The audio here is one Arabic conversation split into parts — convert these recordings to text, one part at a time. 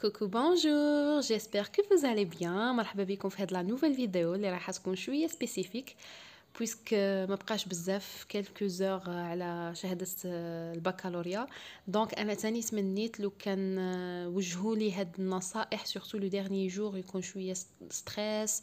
كوكو بونجور جيسبر كو فوز بيان مرحبا بكم في هاد لا نوفيل فيديو اللي راح تكون شويه سبيسيفيك بويسك ما بقاش بزاف كالكو زور على شهاده البكالوريا دونك انا تاني تمنيت لو كان وجهولي هاد النصائح سورتو لو ديرني جور يكون شويه ستريس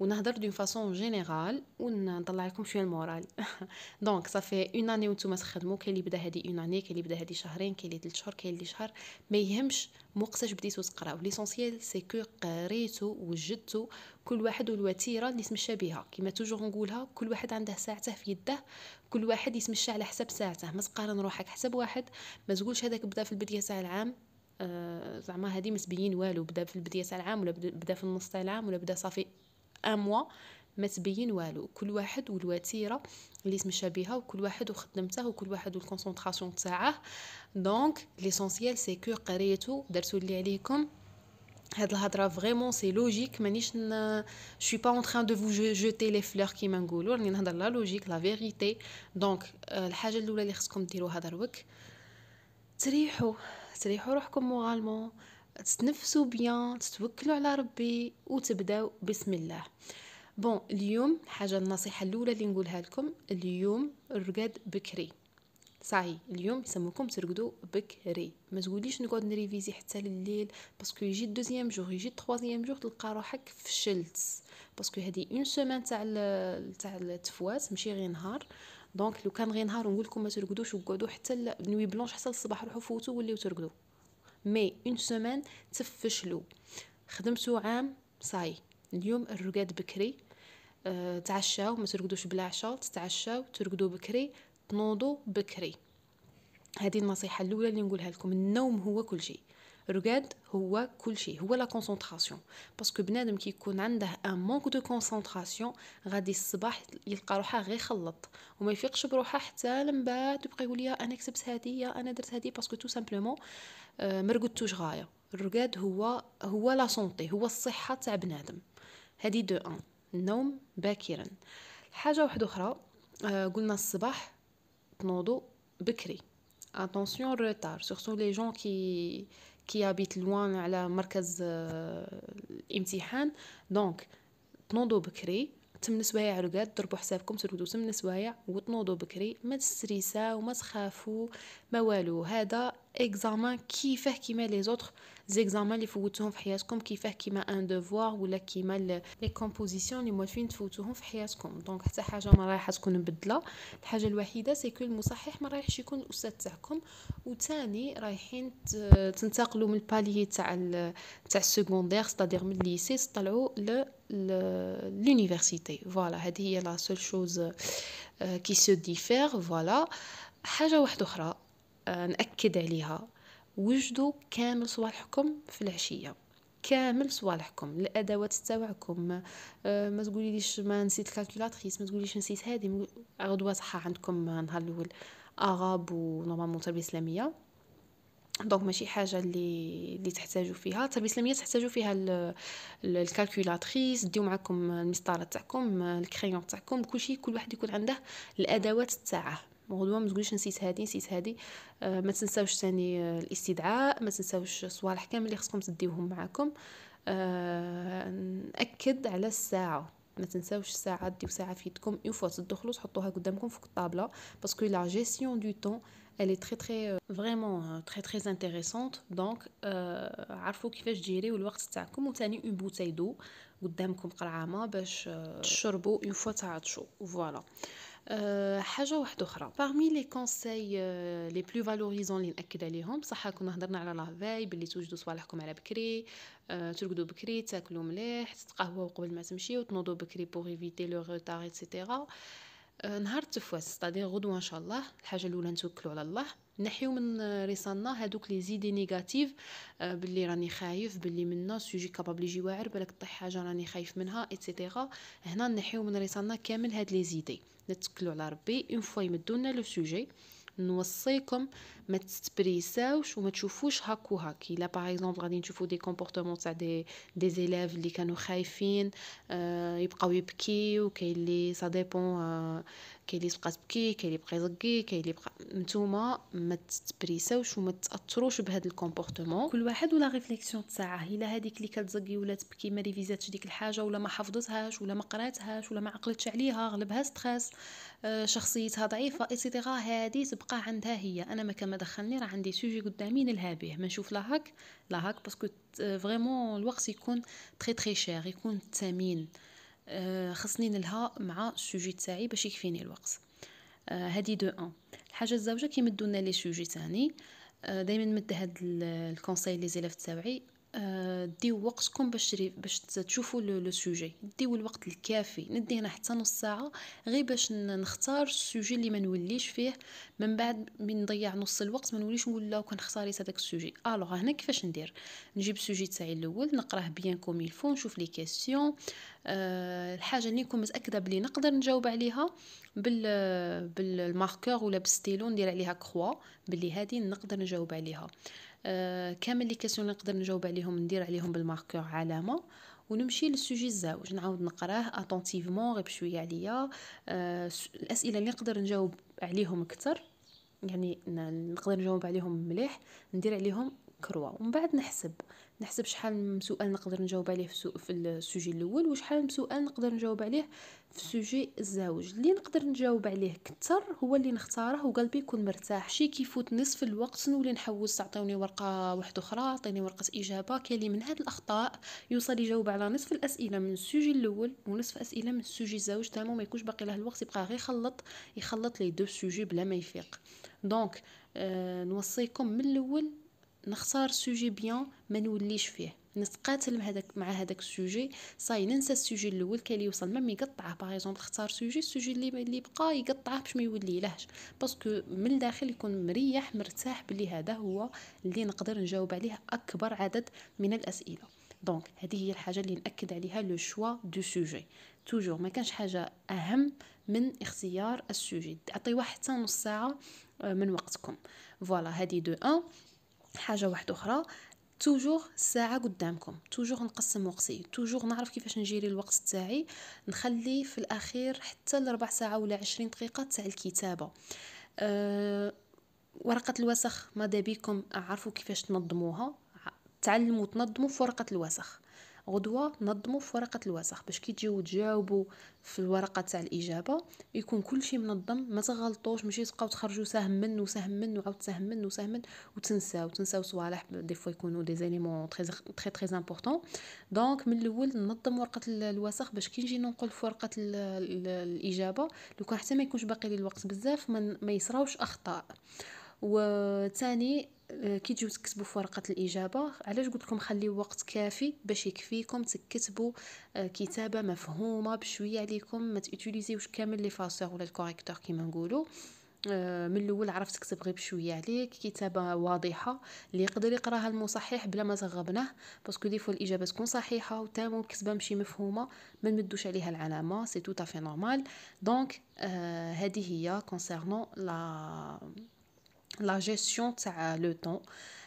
ونهضر دون فاصون جينيرال ونطلع لكم شويه المورال دونك صافي اون اني وانتم تخدموا كاين اللي بدا هذه اون اني كاين اللي بدا هذه شهرين كاين اللي ثلاث شهور كاين اللي شهر ما يهمش مقصاش بديتو تقراو ليسونسييل سي كو قريتو وجدتو كل واحد والوتيره اللي تمشى بها كما توجور نقولها كل واحد عنده ساعته في يده كل واحد يتمشى على حسب ساعته ما تقارن روحك حسب واحد ما تقولش هذاك بدا في البدايه تاع العام آه، زعما هذه مسبيين والو بدا في البدايه تاع العام ولا بدا في النص تاع العام ولا بدا صافي موا ما تبين والو كل واحد والوتيره اللي تمشى بها وكل واحد وخدمته وكل واحد والكونسونطراسيون تاعه دونك ليسونسيال سي كو قريتو درتو اللي عليكم هاد الهضره فريمون سي لوجيك مانيش ن... سوي با اون تران دو فو جوتي لي فلور كيما نقولوا راني نهضر لا لوجيك لا فيريتي دونك آه، الحاجه الاولى اللي خصكم ديروها دروك تريحوا تريحوا روحكم مورالمون تتنفسوا بيان تتوكلوا على ربي وتبداو بسم الله بون اليوم حاجه النصيحه الاولى اللي نقولها لكم اليوم الرقاد بكري صحي اليوم يسموكم ترقدوا بكري ما تقوليش نقعد نريفيزي حتى لليل باسكو يجي الدوزيام جوغ يجي التروازيام جوغ تلقى روحك فشلت باسكو هذه اون سيمين تاع تاع التفوات ماشي غير نهار دونك لو كان غير نهار نقول لكم ما ترقدوش وقعدوا حتى نوي بلونش حتى الصباح روحوا فوتوا وليو ترقدوا مي اون سومان تفشلو خدمتو عام صاي اليوم الرقاد بكري آه، تعشاو ما ترقدوش بلا عشاء تتعشاو ترقدو بكري تنوضو بكري هذه النصيحه الاولى اللي نقولها لكم النوم هو كل شيء الرقاد هو كل شيء هو لا كونسونطراسيون باسكو بنادم كيكون عنده ان مونك دو كونسونطراسيون غادي الصباح يلقى روحه غير خلط وما يفيقش بروحه حتى من بعد يبقى يقول يا انا كسبت هذه يا انا درت هذه باسكو تو سامبلومون ما رقدتوش غايه الرقاد هو هو لا سونتي هو الصحه تاع بنادم هذه دو ان النوم باكرا حاجه واحده اخرى آه قلنا الصباح تنوضوا بكري اتونسيون روتار سورتو لي جون كي كي هابيت لوان على مركز آه، الامتحان دونك تنوضو بكري تمن سوايع رقاد ضربو حسابكم ترقدو تمن سوايع وتنوضو بكري ما تستريساو ما تخافو ما والو هذا اكزامان كيفاه كيما لي زوتر زيكزامان اللي فوتوهم في حياتكم كيفاه كيما ان دوفوار ولا كيما لي كومبوزيسيون اللي موالفين تفوتوهم في حياتكم دونك حتى حاجه ما رايحه تكون مبدله الحاجه الوحيده سي كو المصحح ما رايحش يكون الاستاذ تاعكم وثاني رايحين تنتقلوا من البالي تاع تاع السكوندير ستادير من الليسي تطلعوا ل لونيفرسيتي فوالا هذه هي لا سول شوز كي سو ديفير فوالا حاجه واحده اخرى ناكد عليها وجدوا كامل صوالحكم في العشيه كامل صوالحكم الادوات تاعكم آه، ما تقوليليش ما نسيت الكالكولاتريس ما تقوليش نسيت هذه غدوه صحه عندكم آه، نهار الاول اغاب ونورمالمون تربيه اسلاميه دونك ماشي حاجه اللي اللي تحتاجوا فيها التربيه الاسلاميه تحتاجوا فيها الكالكولاتريس ديو معكم المسطره تاعكم الكريون تاعكم كلشي كل واحد يكون عنده الادوات تاعه غدوه ما تقوليش نسيت هذه نسيت هذه آه، ما تنساوش ثاني آه، الاستدعاء ما تنساوش صوالح كامل اللي خصكم تديوهم معاكم آه، ناكد على الساعه ما تنساوش الساعه ديو ساعه في يدكم اون فوا تدخلوا تحطوها قدامكم فوق الطابله باسكو لا جيستيون دو طون elle est très très euh, vraiment euh, très très intéressante donc euh, عرفوا كيفاش ديريو الوقت تاعكم وثاني اون بوتاي دو قدامكم قرعامه باش تشربوا اون فوا تعطشوا فوالا voilà. آه، حاجه واحده اخرى بارمي euh, لي كونساي لي بلو فالوريزون اللي ناكد عليهم بصح كنا هضرنا على فاي باللي توجدوا صوالحكم على بكري آه، ترقدوا بكري تاكلوا مليح تتقهوا قبل ما تمشيو تنوضوا بكري بوغ ايفيتي لو روتار ايتترا نهار التفواس ستادي غدوه ان شاء الله الحاجه الاولى نتوكلوا على الله نحيو من رصاننا هادوك لي زيدي نيجاتيف آه، باللي راني خايف باللي منا يجي كابابل يجي واعر بالك طيح حاجه راني خايف منها ايتترا هنا نحيو من رصاننا كامل هاد لي زيدي نتكلو على ربي اون فوا يمدونا لو سوجي نوصيكم ما تتبريساوش وما تشوفوش هاك وهاك الا باغ اكزومبل غادي نشوفو دي كومبورتمون تاع دي دي زيلاف اللي كانوا خايفين آه يبقاو يبكيو كاين اللي سا ديبون آه كاين اللي بقى تبكي كاين اللي بقى يزقي كاين اللي بقى نتوما ما تتبريساوش وما تاثروش بهذا الكومبورتمون كل واحد ولا ريفليكسيون تاعه الا هذيك اللي كتزقي ولا تبكي ما ريفيزاتش ديك الحاجه ولا ما حفظتهاش ولا ما قراتهاش ولا ما عقلتش عليها غلبها ستريس آه شخصيتها ضعيفه ايتترا هذه تبقى عندها هي انا ما دخلني راه عندي سوجي قدامي نلها به ما نشوف لا هاك لا هاك باسكو فريمون euh، الوقت يكون تري تري شير يكون ثمين euh، خصني نلها مع السوجي تاعي باش يكفيني الوقت euh، هادي دو ان الحاجه الزوجه كيمدونا لنا لي سوجي ثاني دائما مد هاد الكونساي لي زيلاف تاعي آه، ديو وقتكم باش باش تشوفوا لو سوجي ديو الوقت الكافي ندي هنا حتى نص ساعه غير باش نختار السوجي اللي ما نوليش فيه من بعد من نضيع نص الوقت ما نوليش نقول لا كان اختاريت هذاك السوجي الوغ هنا كيفاش ندير نجيب السوجي تاعي الاول نقراه بيان كوم الفو نشوف لي كيسيون أه الحاجه اللي نكون متاكده بلي نقدر نجاوب عليها بال بالماركور ولا بالستيلو ندير عليها كخوا بلي هذه نقدر نجاوب عليها آه، كامل لي كيسيون اللي نقدر نجاوب عليهم ندير عليهم بالماركور علامه ونمشي للسوجي الزاوج نعاود نقراه اتونتيفمون غير بشويه عليا آه، الاسئله اللي نقدر نجاوب عليهم اكثر يعني نقدر نجاوب عليهم مليح ندير عليهم كروا ومن بعد نحسب نحسب شحال من سؤال نقدر نجاوب عليه في, في السوجي الاول وشحال من سؤال نقدر نجاوب عليه في سوجي الزوج اللي نقدر نجاوب عليه كثر هو اللي نختاره وقلبي يكون مرتاح شي كيفوت نصف الوقت نولي نحوس تعطيوني ورقه واحده اخرى عطيني ورقه اجابه كاين من هاد الاخطاء يوصل يجاوب على نصف الاسئله من السوجي الاول ونصف اسئله من السوجي الزوج تمام ما يكونش باقي له الوقت يبقى غير يخلط يخلط لي دو سوجي بلا ما يفيق دونك آه نوصيكم من الاول نختار سوجي بيان ما نوليش فيه نتقاتل مع هذاك مع هذاك السوجي صاي ننسى السوجي الاول كان يوصل مام يقطعه باغ اكزومبل اختار سوجي السوجي اللي اللي بقى يقطعه باش ما لهش باسكو من الداخل يكون مريح مرتاح بلي هذا هو اللي نقدر نجاوب عليه اكبر عدد من الاسئله دونك هذه هي الحاجه اللي ناكد عليها لو شوا دو سوجي توجور ما كانش حاجه اهم من اختيار السوجي تعطيوه حتى نص ساعه آه، من وقتكم فوالا هذه دو ان حاجه واحده اخرى توجور الساعه قدامكم توجور نقسم وقتي توجور نعرف كيفاش نجيري الوقت تاعي نخلي في الاخير حتى لربع ساعه ولا عشرين دقيقه تاع الكتابه أه ورقه الوسخ ماذا بيكم أعرفوا كيفاش تنظموها تعلموا تنظموا في ورقه الوسخ غدوه نظموا في ورقه الوسخ باش كي تجيو تجاوبوا في الورقه تاع الاجابه يكون كل شيء منظم ما تغلطوش ماشي تبقاو تخرجوا سهم من وسهم من وعاود سهم من وسهم من وتنساو تنساو صوالح دي فوا يكونوا دي زاليمون تري تري تري امبورطون دونك من الاول نظم ورقه الوسخ باش كي نجي ننقل في ورقه ال ال الاجابه لو كان حتى ما يكونش باقي لي الوقت بزاف ما يصراوش اخطاء وثاني آه، كي تجيو تكتبوا في ورقه الاجابه علاش قلت لكم خليو وقت كافي باش يكفيكم تكتبوا آه، كتابه مفهومه بشويه عليكم ما تيتوليزيوش كامل لي فاسور ولا الكوريكتور كيما نقولوا آه، من الاول عرفت تكتب غير بشويه عليك كتابه واضحه اللي يقدر يقراها المصحح بلا ما تغبناه باسكو دي فوا الاجابه تكون صحيحه وتامو الكتابه ماشي مفهومه ما نمدوش عليها العلامه سي تو تافي نورمال دونك هذه هي كونسيرنون لا لا جيستيون تاع لو طون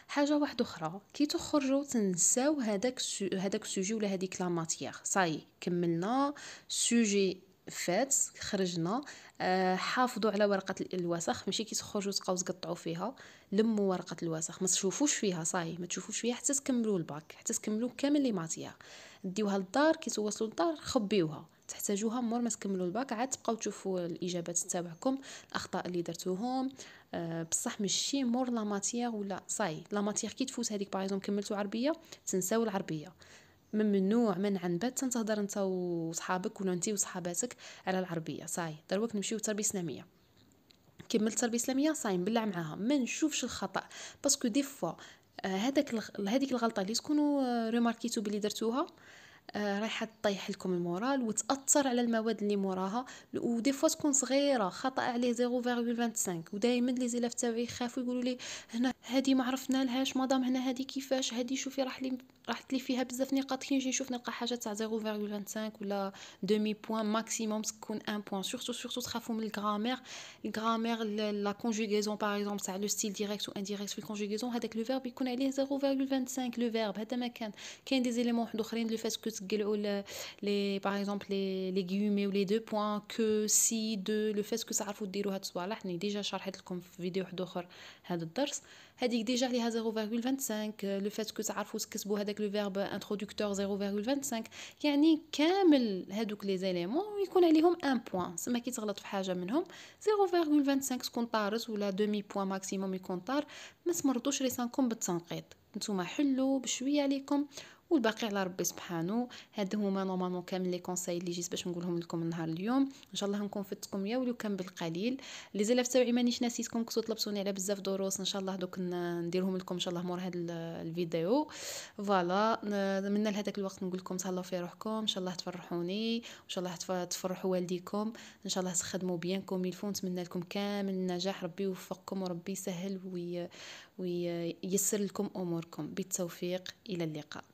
حاجه واحده اخرى كي تخرجوا تنساو هذاك هذاك السوجي ولا هذيك لا ماتيير صاي كملنا سوجي فات خرجنا آه حافظوا على ورقه الوسخ ماشي كي تخرجوا تبقاو تقطعوا فيها لموا ورقه الوسخ ما تشوفوش فيها صاي ما تشوفوش فيها حتى تكملوا الباك حتى تكملوا كامل لي ماتيير ديوها للدار كي توصلوا للدار خبيوها تحتاجوها مور ما تكملوا الباك عاد تبقاو تشوفوا الاجابات تاعكم الاخطاء اللي درتوهم أه بصح ماشي مور لا ماتيير ولا صاي لا ماتيير كي تفوت هذيك باغ كملتوا عربيه تنساو العربيه ممنوع من عن بات تنتهضر انت وصحابك ولا انت وصحاباتك على العربيه صاي دروك نمشيو التربيه الاسلاميه كملت التربيه الاسلاميه صاي نبلع معاها ما نشوفش الخطا باسكو دي فوا آه، هذاك هذيك الغلطه اللي تكونوا ريماركيتو آه، بلي درتوها آه، رايحه تطيح لكم المورال وتاثر على المواد اللي موراها ودي فوا تكون صغيره خطا عليه زيرو ودائما لي زلاف تاعي يخافو يقولوا لي هنا هادي ما عرفنا لهاش مدام هنا هادي كيفاش هادي شوفي راح لي راح تلي فيها بزاف نقاط كي نجي نشوف نلقى حاجه تاع 0.25 ولا دومي بوان ماكسيموم تكون ان بوان سورتو سورتو تخافو من الغرامير الغرامير لا كونجيكيزون باغ اكزومبل تاع لو ستيل ديريكت و انديريكت في الكونجيكيزون هذاك لو فيرب يكون عليه زيرو لو فيرب هذا ما كان كاين دي زيليمون واحد اخرين لو فاسكو تقلعوا لي باغ اكزومبل لي ليغيومي ولي دو بوين كو سي دو لو فاس كو تعرفوا ديروا هاد الصوالح ني ديجا شرحت لكم في فيديو واحد اخر هذا الدرس هذيك ديجا عليها 0.25 لو فاس كو تعرفوا تكتبوا هذاك لو فيرب انتروداكتور 0.25 يعني كامل هادوك لي زيليمون يكون عليهم ان بوين سما كي تغلط في حاجه منهم 0.25 سكون طارت ولا دومي بوين ماكسيموم يكون طار ما تمرضوش ريسانكم بالتنقيط نتوما حلوا بشويه عليكم والباقي على ربي سبحانه هادو هما نورمالمون كامل لي كونساي اللي جيت باش نقولهم لكم نهار اليوم ان شاء الله نكون فدتكم يا ولو كان بالقليل لي زلاف تاعي مانيش ناسيتكم كنتو طلبتوني على بزاف دروس ان شاء الله دوك نديرهم لكم ان شاء الله مور هاد الفيديو فوالا نتمنى لهداك الوقت نقول لكم تهلاو في روحكم ان شاء الله تفرحوني ان شاء الله تفرحوا والديكم ان شاء الله تخدموا بيان كوميلفو نتمنى لكم كامل النجاح ربي يوفقكم وربي يسهل ويسر لكم اموركم بالتوفيق الى اللقاء